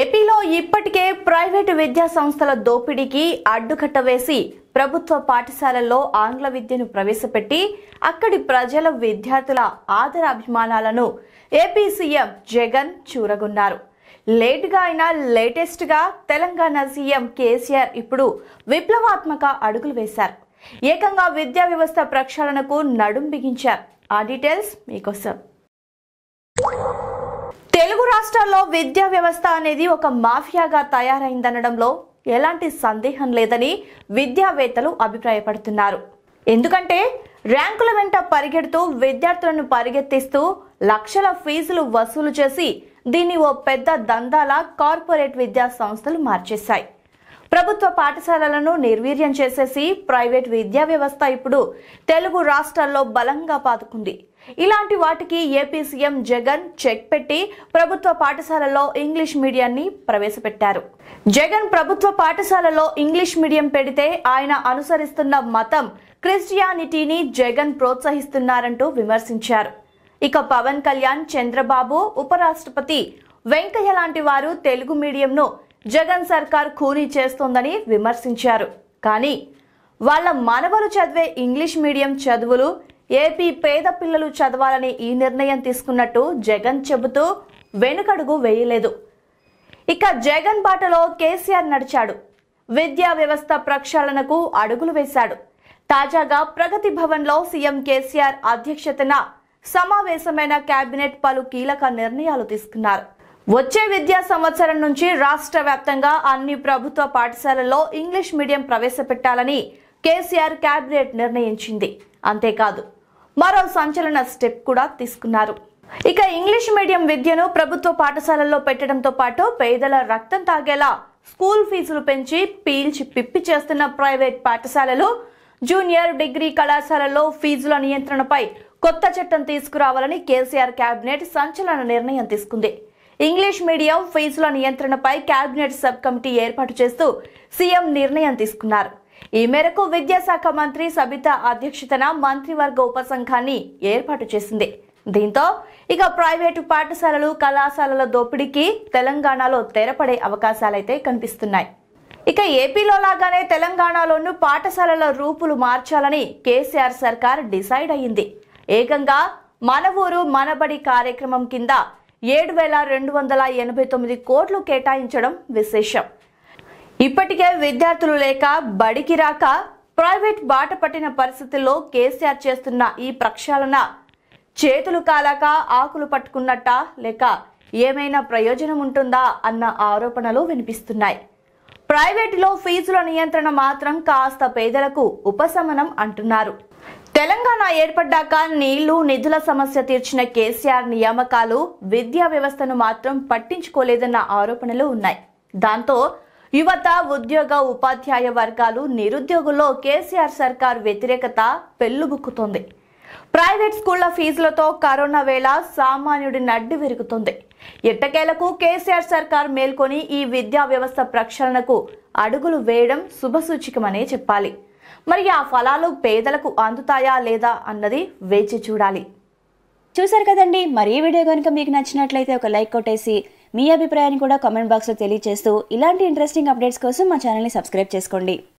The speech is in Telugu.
ఏపీలో ఇప్పటికే ప్రైవేటు విద్యా సంస్థల దోపిడీకి అడ్డుకట్ట వేసి ప్రభుత్వ పాఠశాలల్లో ఆంగ్ల విద్యను ప్రవేశపెట్టి అక్కడి ప్రజల విద్యార్థుల ఆదరాభిమానాలను ఏపీ సీఎం జగన్ చూరగొన్నారు లేట్గా అయినా లేటెస్ట్గా తెలంగాణ సీఎం కేసీఆర్ ఇప్పుడు విప్లవాత్మక అడుగులు వేశారు ఏకంగా విద్యా వ్యవస్థ ప్రక్షాళనకు నడుం బిగించారు ఆ డీటెయిల్స్ మీకోసం తెలుగు రాష్ట్రాల్లో విద్యా వ్యవస్థ అనేది ఒక మాఫియాగా తయారైందనడంలో ఎలాంటి సందేహం లేదని విద్యావేత్తలు అభిప్రాయపడుతున్నారు ఎందుకంటే ర్యాంకుల వెంట పరిగెడుతూ విద్యార్థులను పరిగెత్తిస్తూ లక్షల ఫీజులు వసూలు చేసి దీన్ని ఓ పెద్ద దందాల కార్పొరేట్ విద్యా సంస్థలు మార్చేశాయి ప్రభుత్వ పాఠశాలలను నిర్వీర్యం చేసేసి ప్రైవేట్ విద్యా వ్యవస్థ ఇప్పుడు తెలుగు రాష్ట్రాల్లో బలంగా పాతుకుంది ఇలాంటి వాటికి ఏపీ సీఎం జగన్ చెక్ పెట్టి ప్రభుత్వ పాఠశాలలో ఇంగ్లీష్ మీడియాన్ని ప్రవేశపెట్టారు జగన్ ప్రభుత్వ పాఠశాలలో ఇంగ్లీష్ మీడియం పెడితే ఆయన అనుసరిస్తున్న మతం క్రిస్టియానిటీని జగన్ ప్రోత్సహిస్తున్నారంటూ విమర్శించారు ఇక పవన్ కళ్యాణ్ చంద్రబాబు ఉపరాష్ట్రపతి వెంకయ్య లాంటి వారు తెలుగు మీడియంను జగన్ సర్కార్ కూనీ చేస్తోందని విమర్శించారు కానీ వాళ్ళ మనవలు చదివే ఇంగ్లీష్ మీడియం చదువులు ఏపీ పేద పిల్లలు చదవాలని ఈ నిర్ణయం తీసుకున్నట్టు జగన్ చెబుతూ వెనుకడుగు వేయలేదు ఇక జగన్ బాటలో కేసీఆర్ నడిచాడు విద్యా వ్యవస్థ ప్రక్షాళనకు అడుగులు వేశాడు తాజాగా ప్రగతి భవన్లో సీఎం కేసీఆర్ అధ్యక్షతన సమావేశమైన కేబినెట్ పలు కీలక నిర్ణయాలు తీసుకున్నారు వచ్చే విద్యా సంవత్సరం నుంచి రాష్ట్ర వ్యాప్తంగా అన్ని ప్రభుత్వ పాఠశాలల్లో ఇంగ్లీష్ మీడియం ప్రవేశపెట్టాలని కేసీఆర్ కేబినెట్ నిర్ణయించింది అంతేకాదు మరో సంచలన స్టెప్ కూడా తీసుకున్నారు ఇక ఇంగ్లీష్ మీడియం విద్యను ప్రభుత్వ పాఠశాలల్లో పెట్టడంతో పాటు పేదల రక్తం తాగేలా స్కూల్ ఫీజులు పెంచి పీల్చి పిప్పి చేస్తున్న ప్రైవేట్ పాఠశాలలు జూనియర్ డిగ్రీ కళాశాలలో ఫీజుల నియంత్రణపై కొత్త చట్టం తీసుకురావాలని కేసీఆర్ కేబినెట్ సంచలన నిర్ణయం తీసుకుంది ఇంగ్లీష్ మీడియం ఫీజుల నియంత్రణపై కేబినెట్ సబ్ కమిటీ ఏర్పాటు చేస్తూ సీఎం నిర్ణయం తీసుకున్నారు ఈ మేరకు విద్యాశాఖ మంత్రి సబిత అధ్యక్షతన మంత్రివర్గ ఉపసంఘాన్ని ఏర్పాటు చేసింది దీంతో ఇక ప్రైవేటు పాఠశాలలు కళాశాలల దోపిడీకి తెలంగాణలో తెరపడే అవకాశాలైతే కనిపిస్తున్నాయి ఇక ఏపీలో లాగానే తెలంగాణలోనూ పాఠశాలల రూపులు మార్చాలని కేసీఆర్ సర్కార్ డిసైడ్ అయింది ఏకంగా మన ఊరు మనబడి కార్యక్రమం కింద ఏడు వేల రెండు వందల ఎనభై తొమ్మిది కోట్లు కేటాయించడం విశేషం ఇప్పటికే విద్యార్థులు లేక బడికి రాక ప్రైవేట్ బాట పట్టిన పరిస్థితుల్లో కేసీఆర్ చేస్తున్న ఈ ప్రక్షాళన చేతులు కాలాక ఆకులు పట్టుకున్నట్ట లేక ఏమైనా ప్రయోజనం ఉంటుందా అన్న ఆరోపణలు వినిపిస్తున్నాయి ప్రైవేటులో ఫీజుల నియంత్రణ మాత్రం కాస్త పేదలకు ఉపశమనం అంటున్నారు తెలంగాణ ఏర్పడ్డాక నీళ్లు నిధుల సమస్య తీర్చిన కేసీఆర్ నియామకాలు విద్యా వ్యవస్థను మాత్రం పట్టించుకోలేదన్న ఆరోపణలు ఉన్నాయి దాంతో యువత ఉద్యోగ ఉపాధ్యాయ వర్గాలు నిరుద్యోగుల్లో కేసీఆర్ సర్కార్ వ్యతిరేకత పెళ్లుబుక్కుతోంది ప్రైవేట్ స్కూళ్ల ఫీజులతో కరోనా వేళ సామాన్యుడి నడ్డి విరుగుతుంది ఎట్టకేలకు కేసీఆర్ సర్కార్ మేల్కొని ఈ విద్యా వ్యవస్థ ప్రక్షాళనకు అడుగులు వేయడం శుభసూచికమనే చెప్పాలి మరి ఆ ఫలాలు పేదలకు అందుతాయా లేదా అన్నది వేచి చూడాలి చూశారు కదండి మరి ఈ వీడియో కనుక మీకు నచ్చినట్లయితే ఒక లైక్ కొట్టేసి మీ అభిప్రాయాన్ని కూడా కామెంట్ బాక్స్లో తెలియజేస్తూ ఇలాంటి ఇంట్రెస్టింగ్ అప్డేట్స్ కోసం మా ఛానల్ని సబ్స్క్రైబ్ చేసుకోండి